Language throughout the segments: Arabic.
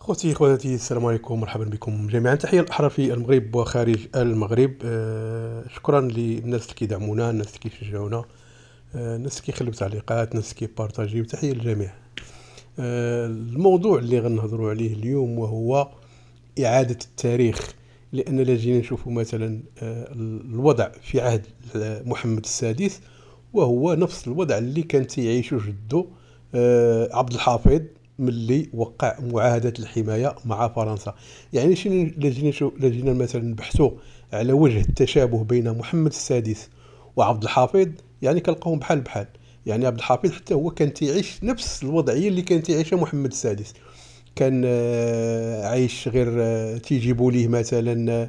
خوتي اخواتي السلام عليكم مرحبا بكم جميعا تحيه الاحرار في المغرب وخارج المغرب آه شكرا للناس اللي كيدعمونا الناس اللي كيشجعونا آه الناس اللي كيخليو تعليقات الناس اللي كيبارطاجيو تحيه للجميع آه الموضوع اللي غنهضروا عليه اليوم وهو اعاده التاريخ لان لا جينا نشوفوا مثلا آه الوضع في عهد محمد السادس وهو نفس الوضع اللي كان تيعيشو جدو آه عبد الحافظ ملي وقع معاهده الحمايه مع فرنسا يعني شنو لجينا لجينا مثلا نبحثوا على وجه التشابه بين محمد السادس وعبد الحفيظ يعني كنلقاهم بحال بحال يعني عبد الحفيظ حتى هو كان تيعيش نفس الوضعيه اللي كان تيعيشها محمد السادس كان آه، عايش غير آه، تيجيبوا ليه مثلا آه،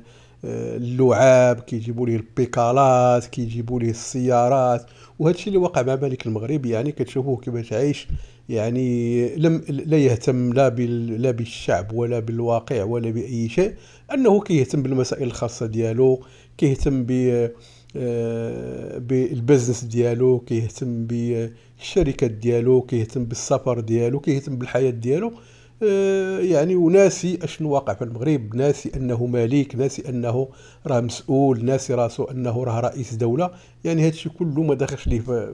اللعاب كيجيبوا ليه البيكالات كيجيبوا ليه السيارات وهذا الشيء اللي وقع مع ملك المغرب يعني كتشوفوه كيفاش عايش يعني لم لا يهتم لا لا بالشعب ولا بالواقع ولا باي شيء انه كيهتم بالمسائل الخاصه ديالو كيهتم ب آه، بالبزنس ديالو كيهتم بالشركات ديالو كيهتم بالسفر ديالو كيهتم بالحياه ديالو آه، يعني وناسي اشنو واقع في المغرب ناسي انه مالك ناسي انه راه مسؤول ناسي راسو انه راه رئيس دوله يعني هادشي كله ما داخلش ليه في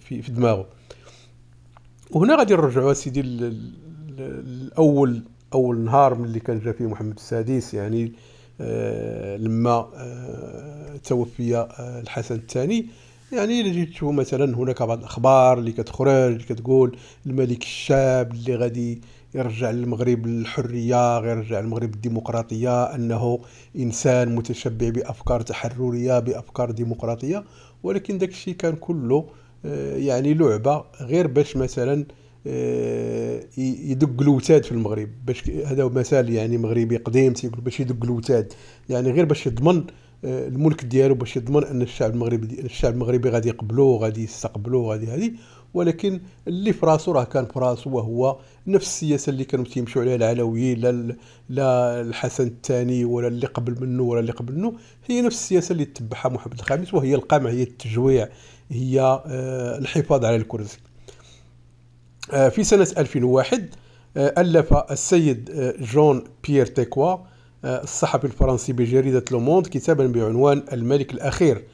في, في دماغه وهنا غادي نرجعوا سيدي الاول اول نهار ملي كان جا فيه محمد السادس يعني آه، لما آه، توفي آه، الحسن الثاني يعني لجيت جيتو مثلا هناك بعض الاخبار اللي كتخرج كتقول الملك الشاب اللي غادي يرجع للمغرب الحرية يرجع للمغرب الديمقراطية أنه إنسان متشبع بأفكار تحررية بأفكار ديمقراطية ولكن داك الشيء كان كله آه، يعني لعبه غير باش مثلا آه، يدق الوتاد في المغرب باش هذا هو مثال يعني مغربي قديم تيقول باش يدق الوتاد يعني غير باش يضمن آه، الملك ديالو باش يضمن ان الشعب المغربي الشعب المغربي غادي يقبلوه غادي يستقبلوه غادي هذه ولكن اللي في راسو راه كان في راسو وهو نفس السياسه اللي كانوا تيمشوا عليها العلويين لا لا الحسن الثاني ولا اللي قبل منه ولا اللي قبل منه هي نفس السياسه اللي تبعها محمد الخامس وهي القمع هي التجويع هي آه، الحفاظ على الكرسي آه، في سنه 2001 آه، الف السيد جون بيير تيكوا الصحفي الفرنسي بجريده لوموند كتابا بعنوان الملك الاخير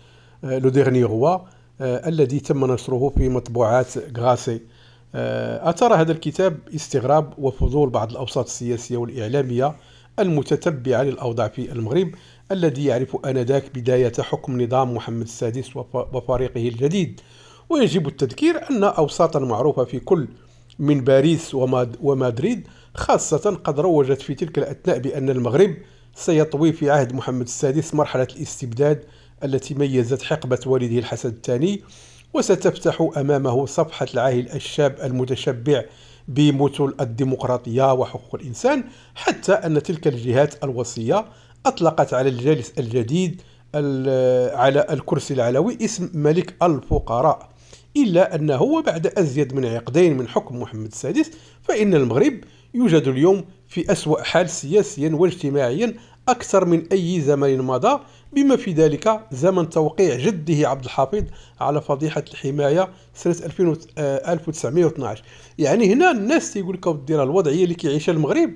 لو ديرني روا آه، الذي تم نشره في مطبوعات غاسي آه، أثار هذا الكتاب استغراب وفضول بعض الأوساط السياسية والإعلامية المتتبعة للأوضاع في المغرب الذي يعرف آنذاك بداية حكم نظام محمد السادس وفريقه الجديد ويجب التذكير أن أوساطا معروفة في كل من باريس ومادريد خاصة قد روجت في تلك الأثناء بأن المغرب سيطوي في عهد محمد السادس مرحلة الاستبداد التي ميزت حقبة والده الحسن الثاني وستفتح أمامه صفحة العاهل الشاب المتشبع بمثل الديمقراطية وحقوق الإنسان حتى أن تلك الجهات الوصية أطلقت على الجالس الجديد على الكرسي العلوي اسم ملك الفقراء إلا أنه بعد أزيد من عقدين من حكم محمد السادس فإن المغرب يوجد اليوم في أسوأ حال سياسيا واجتماعيا أكثر من أي زمن مضى بما في ذلك زمن توقيع جده عبد الحفيظ على فضيحة الحماية سنة 1912 آه، يعني هنا الناس تيقول لك راه الوضعية اللي كيعيشها المغرب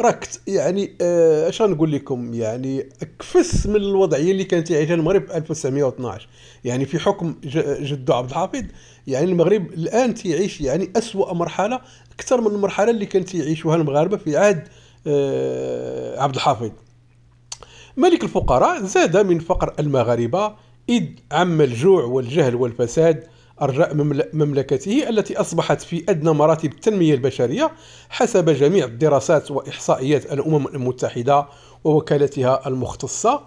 راك يعني آه، اش نقول لكم يعني كفس من الوضعيه اللي كانت يعيشها المغرب 1912 يعني في حكم جده عبد الحفيظ يعني المغرب الان تيعيش يعني اسوا مرحله اكثر من المرحله اللي كانت يعيشوها المغاربه في عهد آه، عبد الحفيظ ملك الفقراء زاد من فقر المغاربة إذ عم الجوع والجهل والفساد أرجاء مملكته التي أصبحت في أدنى مراتب التنمية البشرية حسب جميع الدراسات وإحصائيات الأمم المتحدة ووكالتها المختصة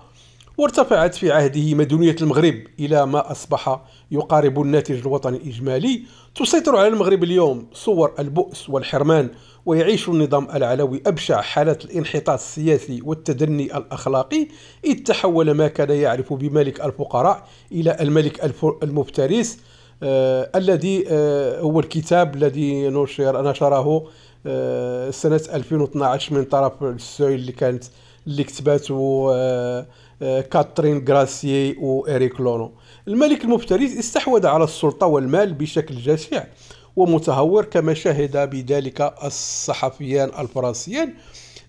وارتفعت في عهده مدنية المغرب إلى ما أصبح يقارب الناتج الوطني الإجمالي تسيطر على المغرب اليوم صور البؤس والحرمان ويعيش النظام العلوي أبشع حالات الانحطاط السياسي والتدني الأخلاقي إذ تحول ما كان يعرف بملك الفقراء إلى الملك المفترس آه الذي آه هو الكتاب الذي نشر نشره آه سنة 2012 من طرف السعودي اللي كانت اللي كتباتو آه، آه، كاترين غراسيي وإريك لونو الملك المفترس استحوذ على السلطة والمال بشكل جشع ومتهور كما شهد بذلك الصحفيان الفرنسيان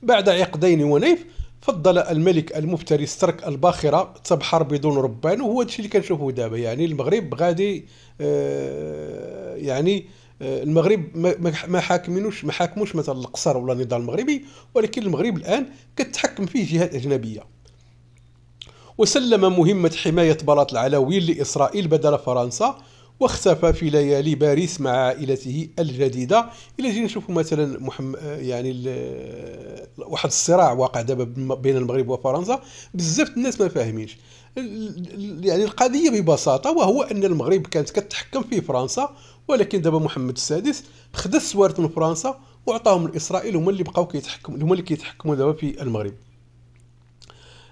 بعد عقدين ونيف فضل الملك المفترس ترك الباخره تبحر بدون ربان وهو هادشي اللي كنشوفوه دابا يعني المغرب غادي آه يعني آه، المغرب ما حاكمينوش ما حاكموش مثلا القصر ولا النضال المغربي ولكن المغرب الان كتحكم فيه جهات اجنبيه وسلم مهمه حمايه بلاط العلوي لاسرائيل بدل فرنسا واختفى في ليالي باريس مع عائلته الجديده الى جينا نشوفوا مثلا محمد يعني واحد الصراع واقع دابا بين المغرب وفرنسا بزاف الناس ما فاهمينش يعني القضيه ببساطه وهو ان المغرب كانت كتحكم في فرنسا ولكن دابا محمد السادس خدا السوارت من فرنسا وعطاهم لاسرائيل هما اللي بقاو كيتحكموا هما اللي كيتحكموا دابا في المغرب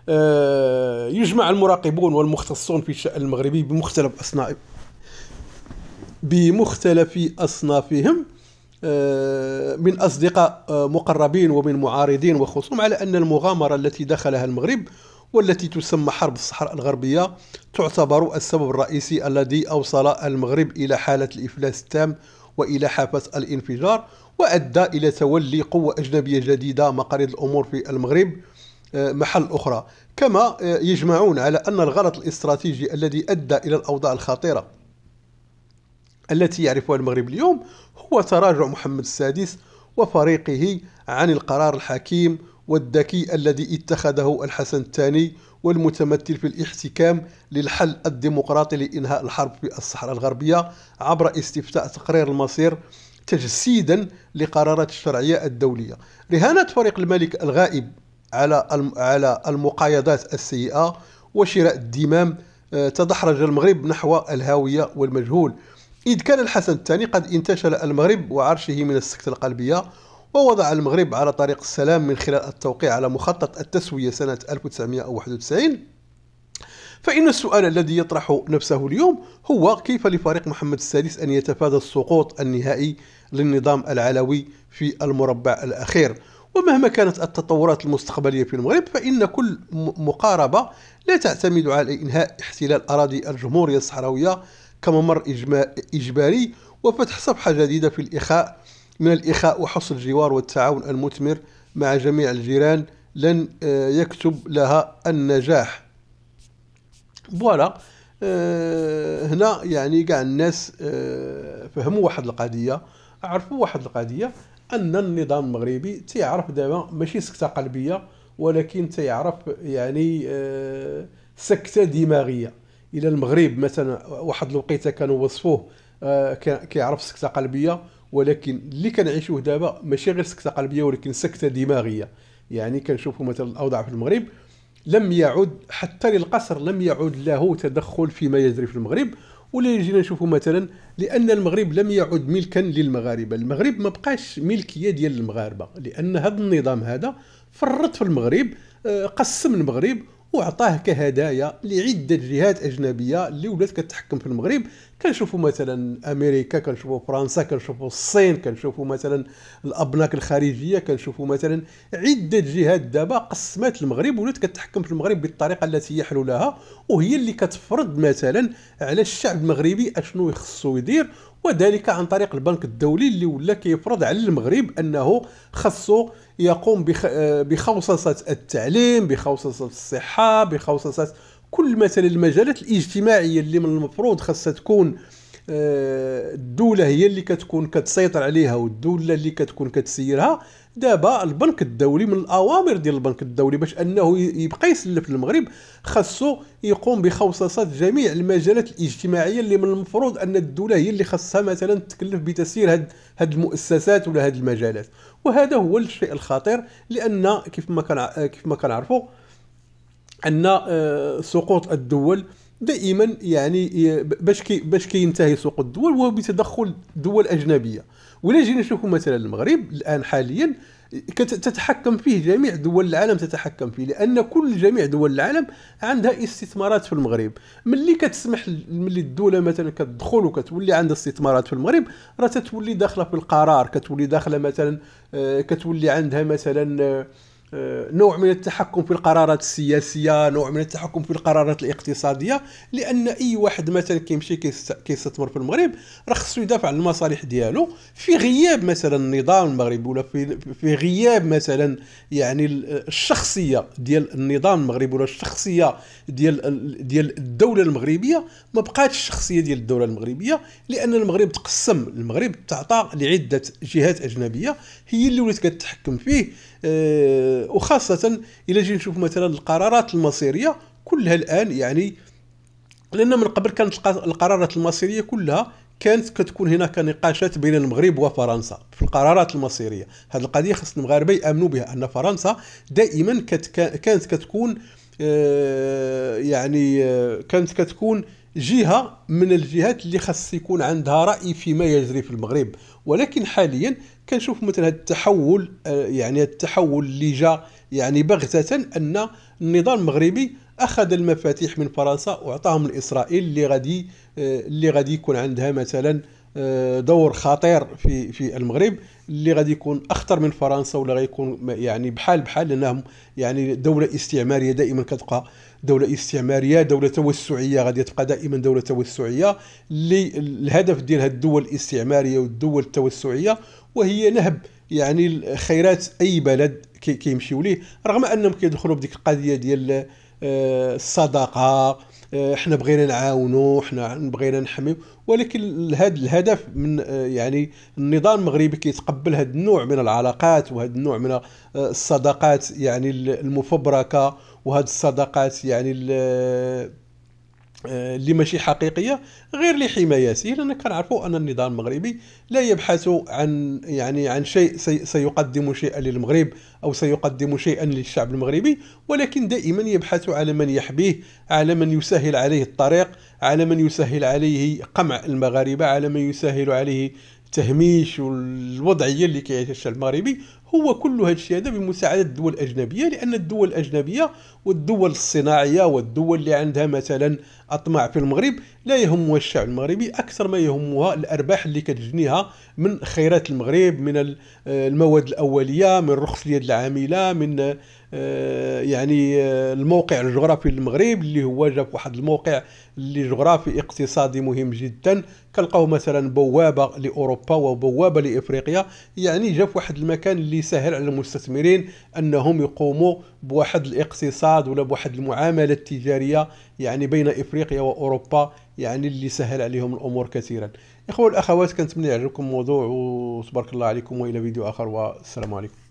آه، يجمع المراقبون والمختصون في الشأن المغربي بمختلف بمختلف أصنافهم آه، من أصدقاء آه، مقربين ومن معارضين وخصوم على أن المغامرة التي دخلها المغرب والتي تسمى حرب الصحراء الغربية تعتبر السبب الرئيسي الذي أوصل المغرب إلى حالة الإفلاس التام وإلى حافة الانفجار وأدى إلى تولي قوة أجنبية جديدة مقاليد الأمور في المغرب آه، محل أخرى كما يجمعون على أن الغلط الاستراتيجي الذي أدى إلى الأوضاع الخطيرة التي يعرفها المغرب اليوم هو تراجع محمد السادس وفريقه عن القرار الحكيم والذكي الذي اتخذه الحسن الثاني والمتمثل في الاحتكام للحل الديمقراطي لإنهاء الحرب في الصحراء الغربية عبر استفتاء تقرير المصير تجسيدا لقرارات الشرعية الدولية رهانات فريق الملك الغائب على على المقايضات السيئة وشراء الدمام آه، تدحرج المغرب نحو الهاوية والمجهول إذ كان الحسن الثاني قد انتشل المغرب وعرشه من السكتة القلبية ووضع المغرب على طريق السلام من خلال التوقيع على مخطط التسوية سنة 1991 فإن السؤال الذي يطرح نفسه اليوم هو كيف لفريق محمد السادس أن يتفادى السقوط النهائي للنظام العلوي في المربع الأخير ومهما كانت التطورات المستقبلية في المغرب فإن كل مقاربة لا تعتمد على إنهاء احتلال أراضي الجمهورية الصحراوية كممر إجباري وفتح صفحة جديدة في الإخاء من الإخاء وحث الجوار والتعاون المثمر مع جميع الجيران لن آه، يكتب لها النجاح فوالا آه، هنا يعني كاع الناس آه، فهموا واحد القضية عرفوا واحد القضية أن النظام المغربي تيعرف دابا ماشي سكتة قلبية ولكن تيعرف يعني سكتة دماغية الى المغرب مثلا واحد الوقيته كانوا وصفوه آه، كيعرف سكته قلبيه ولكن اللي كنعيشوه دابا ماشي غير سكته قلبيه ولكن سكته دماغيه يعني كنشوفوا مثلا الاوضاع في المغرب لم يعد حتى للقصر لم يعد له تدخل فيما يجري في المغرب ولا جينا نشوفوا مثلا لان المغرب لم يعد ملكا للمغاربه المغرب ما بقاش ملكيه ديال المغاربه لان هذا النظام هذا فرط في المغرب آه، قسم المغرب وعطاه كهدايا لعده جهات اجنبيه اللي ولات كتحكم في المغرب كنشوفوا مثلا امريكا كنشوفوا فرنسا كنشوفوا الصين كنشوفوا مثلا الابناك الخارجيه كنشوفوا مثلا عده جهات دابا قسمات المغرب ولات كتحكم في المغرب بالطريقه التي يحلو لها وهي اللي كتفرض مثلا على الشعب المغربي اشنو يخصو يدير وذلك عن طريق البنك الدولي اللي ولا كيفرض على المغرب انه خصو يقوم آه، بخوصصة التعليم بخوصصة الصحة بخوصصة كل مثلا المجالات الاجتماعية اللي من المفروض خاصها تكون آه، الدولة هي اللي كتكون كتسيطر عليها والدولة اللي كتكون كتسيرها دابا البنك الدولي من الاوامر ديال البنك الدولي باش انه يبقى يسلف المغرب خاصو يقوم بخصصات جميع المجالات الاجتماعيه اللي من المفروض ان الدوله هي اللي خاصها مثلا تتكلف بتسيير هاد هاد المؤسسات ولا هاد المجالات وهذا هو الشيء الخطير لان كيف ما كان كيف ما كنعرفوا ان آه، سقوط الدول دائما يعني باش كي باش كينتهي سوق الدول وهو بتدخل دول اجنبيه ولا جينا نشوفوا مثلا المغرب الان حاليا تتحكم فيه جميع دول العالم تتحكم فيه لان كل جميع دول العالم عندها استثمارات في المغرب ملي كتسمح ملي الدوله مثلا كتدخل وكتولي عندها استثمارات في المغرب راه تتولي داخله في القرار كتولي داخله مثلا آه، كتولي عندها مثلا آه، آه، نوع من التحكم في القرارات السياسيه نوع من التحكم في القرارات الاقتصاديه لان اي واحد مثلا كيمشي كيستثمر في المغرب راه خصو يدافع عن المصالح ديالو في غياب مثلا النظام المغربي ولا في, في غياب مثلا يعني الشخصيه ديال النظام المغربي ولا الشخصيه ديال ديال الدوله المغربيه ما بقاتش الشخصيه ديال الدوله المغربيه لان المغرب تقسم المغرب تعطى لعده جهات اجنبيه هي اللي ولات كتحكم فيه آه، وخاصه إلى جينا نشوف مثلا القرارات المصيريه كلها الان يعني لان من قبل كانت القرارات المصيريه كلها كانت كتكون هناك نقاشات بين المغرب وفرنسا في القرارات المصيريه هذه القضيه خاص المغاربه يامنوا بها ان فرنسا دائما كانت كتكون آه، يعني آه، كانت كتكون جهه من الجهات اللي خاص يكون عندها راي فيما يجري في المغرب ولكن حاليا كنشوف مثل هذا التحول آه، يعني التحول اللي جا يعني بغته ان النظام المغربي اخذ المفاتيح من فرنسا واعطاهم لاسرائيل اللي غادي آه، اللي غادي يكون عندها مثلا آه، دور خطير في في المغرب اللي غادي يكون اخطر من فرنسا ولا غيكون يعني بحال بحال لانهم يعني دوله استعماريه دائما كتبقى دوله استعماريه دوله توسعيه غادي تبقى دائما دوله توسعيه اللي الهدف ديال هذه الدول الاستعماريه والدول التوسعيه وهي نهب يعني خيرات اي بلد كيمشيو ليه رغم انهم كيدخلوا بديك القضيه ديال آه، الصداقه احنا آه، بغينا نعاونوا احنا بغينا نحميو ولكن هذا الهدف من آه، يعني النظام المغربي كيتقبل هذا النوع من العلاقات وهذا النوع من الصداقات يعني المفبركه وهاد الصداقات يعني آه، اللي ماشي حقيقيه غير لحمايته لان كنعرفوا ان النظام المغربي لا يبحث عن يعني عن شيء سيقدم شيئا للمغرب او سيقدم شيئا للشعب المغربي ولكن دائما يبحث على من يحبيه على من يسهل عليه الطريق على من يسهل عليه قمع المغاربه على من يسهل عليه تهميش الوضعيه اللي كيعيشها الشعب المغربي هو كل هذا الشيء هذا بمساعدة الدول الأجنبية لأن الدول الأجنبية والدول الصناعية والدول اللي عندها مثلا أطماع في المغرب لا يهمها الشعب المغربي أكثر ما يهمها الأرباح اللي كتجنيها من خيرات المغرب من المواد الأولية من رخص اليد العاملة من آه، يعني آه، الموقع الجغرافي للمغرب اللي هو جا واحد الموقع اللي جغرافي اقتصادي مهم جدا كنلقاو مثلا بوابه لاوروبا وبوابه لافريقيا يعني جا واحد المكان اللي سهل على المستثمرين انهم يقوموا بواحد الاقتصاد ولا بواحد المعامله التجاريه يعني بين افريقيا واوروبا يعني اللي سهل عليهم الامور كثيرا اخوه الاخوات كنتمنى يعجبكم الموضوع وتبارك الله عليكم والى فيديو اخر والسلام عليكم